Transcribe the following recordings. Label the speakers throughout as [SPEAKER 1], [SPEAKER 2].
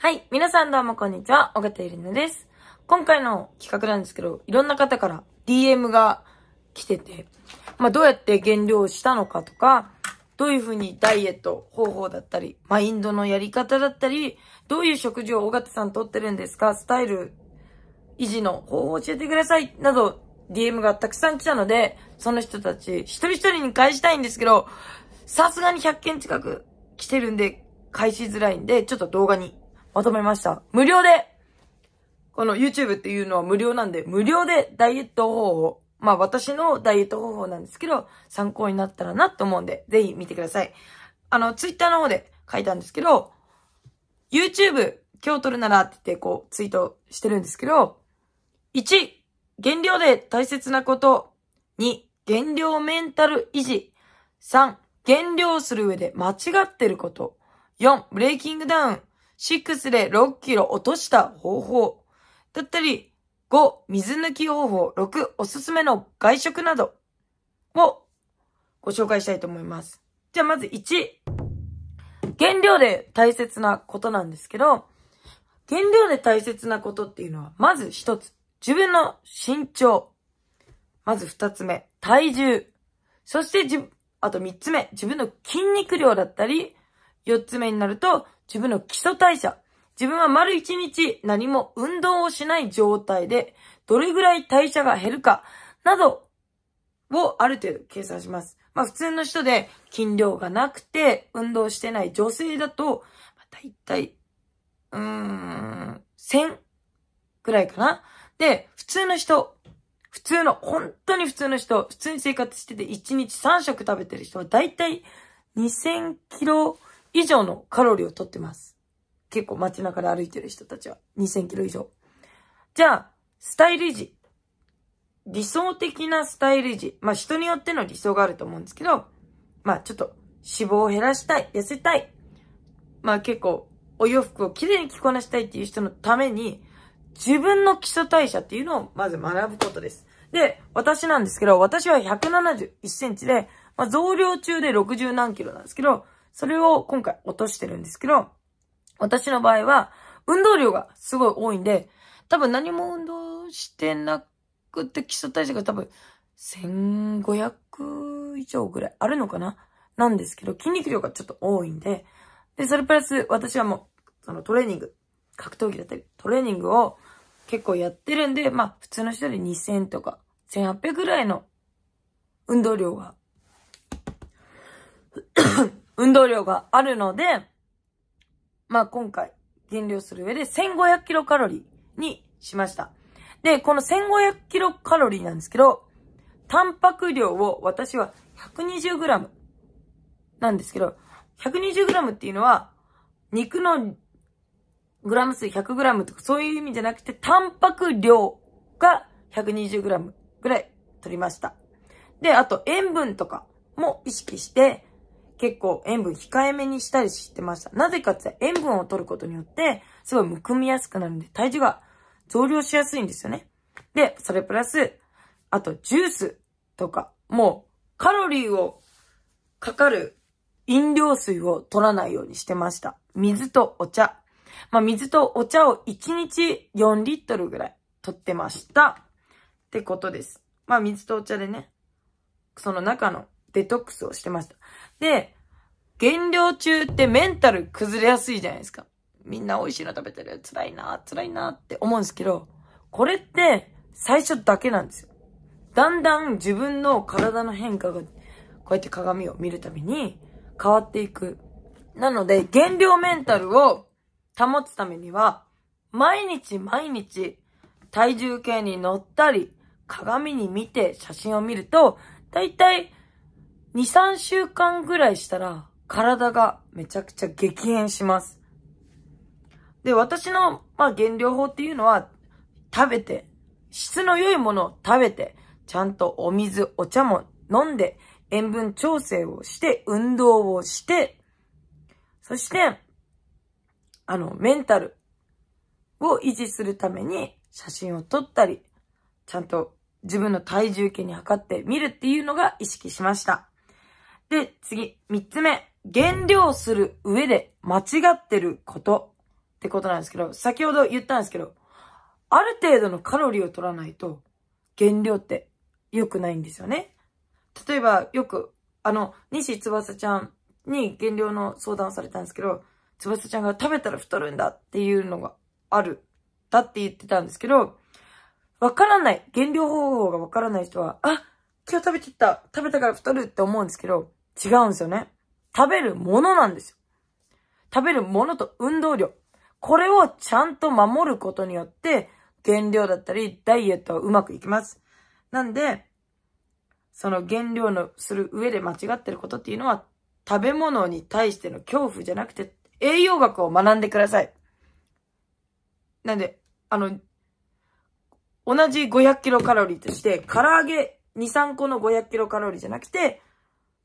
[SPEAKER 1] はい。皆さんどうもこんにちは。尾形ゆりなです。今回の企画なんですけど、いろんな方から DM が来てて、まあ、どうやって減量したのかとか、どういうふうにダイエット方法だったり、マインドのやり方だったり、どういう食事を尾形さんとってるんですかスタイル維持の方法を教えてくださいなど、DM がたくさん来たので、その人たち一人一人に返したいんですけど、さすがに100件近く来てるんで、返しづらいんで、ちょっと動画にまとめました。無料でこの YouTube っていうのは無料なんで、無料でダイエット方法、まあ私のダイエット方法なんですけど、参考になったらなと思うんで、ぜひ見てください。あの、Twitter の方で書いたんですけど、YouTube 今日撮るならって言ってこうツイートしてるんですけど、1、減量で大切なこと。2、減量メンタル維持。3、減量する上で間違ってること。4、ブレイキングダウン。6で6キロ落とした方法。だったり、5、水抜き方法。6、おすすめの外食などをご紹介したいと思います。じゃあまず1。原料で大切なことなんですけど、原料で大切なことっていうのは、まず1つ。自分の身長。まず2つ目。体重。そしてじ、あと3つ目。自分の筋肉量だったり、4つ目になると、自分の基礎代謝。自分は丸1日何も運動をしない状態で、どれぐらい代謝が減るか、などをある程度計算します。まあ普通の人で筋量がなくて運動してない女性だと、だい大体、うーん、1000ぐらいかな。で、普通の人、普通の、本当に普通の人、普通に生活してて1日3食食べてる人は大体2000キロ以上のカロリーを取ってます。結構街中で歩いてる人たちは2000キロ以上。じゃあ、スタイル維持。理想的なスタイル維持。まあ人によっての理想があると思うんですけど、まあちょっと脂肪を減らしたい、痩せたい。まあ結構お洋服をきれいに着こなしたいっていう人のために、自分の基礎代謝っていうのをまず学ぶことです。で、私なんですけど、私は171センチで、まあ、増量中で60何キロなんですけど、それを今回落としてるんですけど、私の場合は、運動量がすごい多いんで、多分何も運動してなくて基礎代謝が多分1500以上ぐらいあるのかななんですけど、筋肉量がちょっと多いんで、で、それプラス私はもう、そのトレーニング、格闘技だったり、トレーニングを結構やってるんで、まあ普通の人で2000とか1800ぐらいの運動量が運動量があるので、まあ今回減量する上で1500キロカロリーにしました。で、この1500キロカロリーなんですけど、タンパク量を私は 120g なんですけど、120g っていうのは肉のグラム数 100g とかそういう意味じゃなくて、タンパク量が 120g ぐらい取りました。で、あと塩分とかも意識して、結構塩分控えめにしたりしてました。なぜかって塩分を取ることによって、すごいむくみやすくなるんで、体重が増量しやすいんですよね。で、それプラス、あとジュースとか、もうカロリーをかかる飲料水を取らないようにしてました。水とお茶。まあ、水とお茶を1日4リットルぐらい取ってました。ってことです。まあ、水とお茶でね、その中のデトックスをしてました。で、減量中ってメンタル崩れやすいじゃないですか。みんな美味しいの食べてる。辛いな、辛いなって思うんですけど、これって最初だけなんですよ。だんだん自分の体の変化が、こうやって鏡を見るために変わっていく。なので、減量メンタルを保つためには、毎日毎日体重計に乗ったり、鏡に見て写真を見ると、だいたい2、3週間ぐらいしたら、体がめちゃくちゃ激変します。で、私の、まあ、減量法っていうのは、食べて、質の良いものを食べて、ちゃんとお水、お茶も飲んで、塩分調整をして、運動をして、そして、あの、メンタルを維持するために写真を撮ったり、ちゃんと自分の体重計に測ってみるっていうのが意識しました。で、次、三つ目。減量する上で間違ってることってことなんですけど、先ほど言ったんですけど、ある程度のカロリーを取らないと減量って良くないんですよね。例えば、よく、あの、西翼ちゃんに減量の相談をされたんですけど、翼ちゃんが食べたら太るんだっていうのがある、だって言ってたんですけど、わからない、減量方法がわからない人は、あ、今日食べちゃった、食べたから太るって思うんですけど、違うんですよね。食べるものなんですよ。食べるものと運動量。これをちゃんと守ることによって、減量だったり、ダイエットはうまくいきます。なんで、その減量のする上で間違ってることっていうのは、食べ物に対しての恐怖じゃなくて、栄養学を学んでください。なんで、あの、同じ500キロカロリーとして、唐揚げ2、3個の500キロカロリーじゃなくて、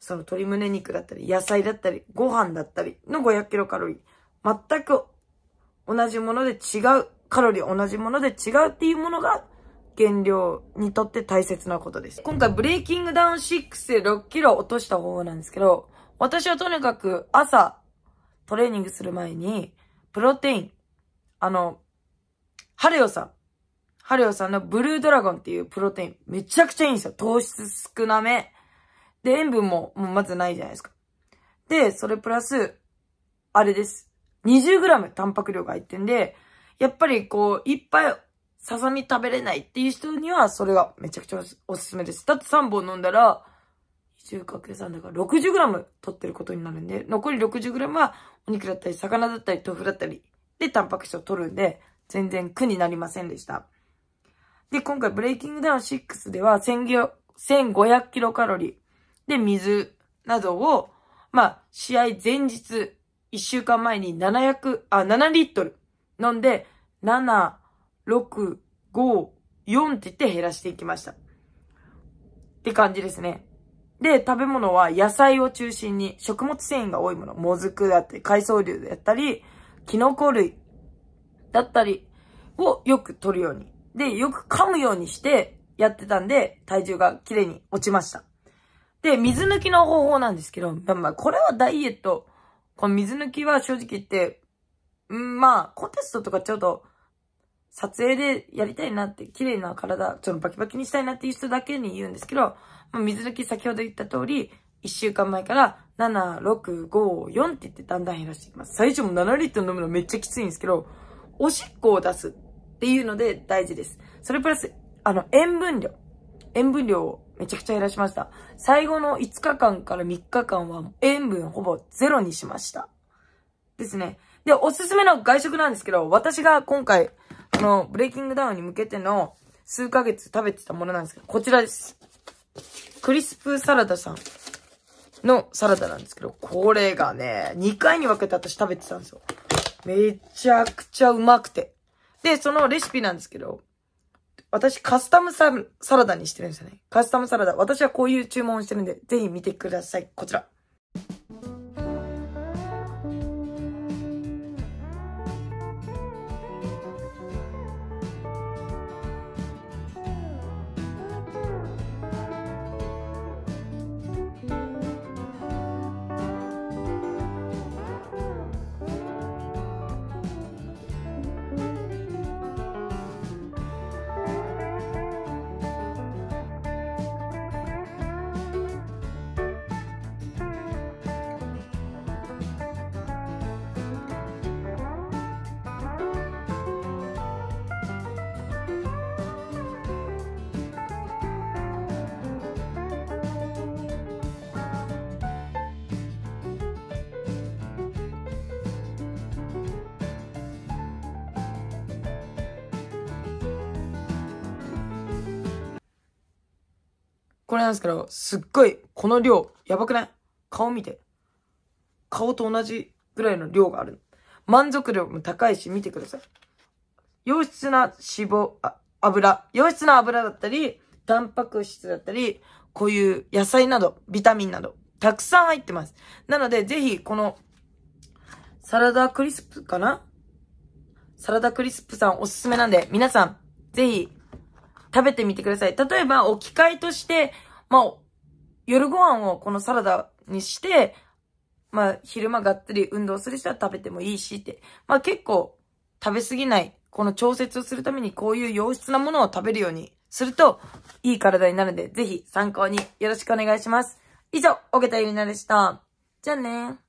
[SPEAKER 1] その鶏胸肉だったり、野菜だったり、ご飯だったりの500キロカロリー。全く同じもので違う、カロリー同じもので違うっていうものが、減量にとって大切なことです。今回ブレイキングダウン6で6キロ落とした方法なんですけど、私はとにかく朝、トレーニングする前に、プロテイン、あの、ハレオさん、ハレオさんのブルードラゴンっていうプロテイン、めちゃくちゃいいんですよ。糖質少なめ、で、塩分も、もうまずないじゃないですか。で、それプラス、あれです。20g タンパク量が入ってんで、やっぱりこう、いっぱいささみ食べれないっていう人には、それがめちゃくちゃおすすめです。だって3本飲んだら、20×3 だから 60g 取ってることになるんで、残り 60g はお肉だったり、魚だったり、豆腐だったり、で、タンパク質を取るんで、全然苦になりませんでした。で、今回ブレイキングダウン6では、1500キロカロリー。で、水などを、まあ、試合前日、1週間前に700、あ、7リットル飲んで、7、6、5、4って言って減らしていきました。って感じですね。で、食べ物は野菜を中心に食物繊維が多いもの、もずくだったり、海藻類だったり、キノコ類だったりをよく取るように。で、よく噛むようにしてやってたんで、体重が綺麗に落ちました。で、水抜きの方法なんですけど、まあ、これはダイエット。この水抜きは正直言って、うん、まあ、コンテストとかちょっと、撮影でやりたいなって、綺麗な体、ちょっとバキバキにしたいなっていう人だけに言うんですけど、まあ、水抜き先ほど言った通り、1週間前から7、6、5、4って言ってだんだん減らしていきます。最初も7リットル飲むのめっちゃきついんですけど、おしっこを出すっていうので大事です。それプラス、あの、塩分量。塩分量をめちゃくちゃ減らしました。最後の5日間から3日間は塩分ほぼゼロにしました。ですね。で、おすすめの外食なんですけど、私が今回、このブレイキングダウンに向けての数ヶ月食べてたものなんですけど、こちらです。クリスプサラダさんのサラダなんですけど、これがね、2回に分けて私食べてたんですよ。めちゃくちゃうまくて。で、そのレシピなんですけど、私カスタムサラダにしてるんですよね。カスタムサラダ。私はこういう注文をしてるんで、ぜひ見てください。こちら。これなんですけど、すっごい、この量、やばくない顔見て。顔と同じぐらいの量がある。満足量も高いし、見てください。良質な脂肪、あ、油、良質な油だったり、タンパク質だったり、こういう野菜など、ビタミンなど、たくさん入ってます。なので、ぜひ、この、サラダクリスプかなサラダクリスプさんおすすめなんで、皆さん、ぜひ、食べてみてください。例えば、置き換えとして、まあ、夜ご飯をこのサラダにして、まあ、昼間がっつり運動する人は食べてもいいしって。まあ結構、食べ過ぎない、この調節をするためにこういう良質なものを食べるようにすると、いい体になるので、ぜひ参考によろしくお願いします。以上、おげたゆりなでした。じゃあね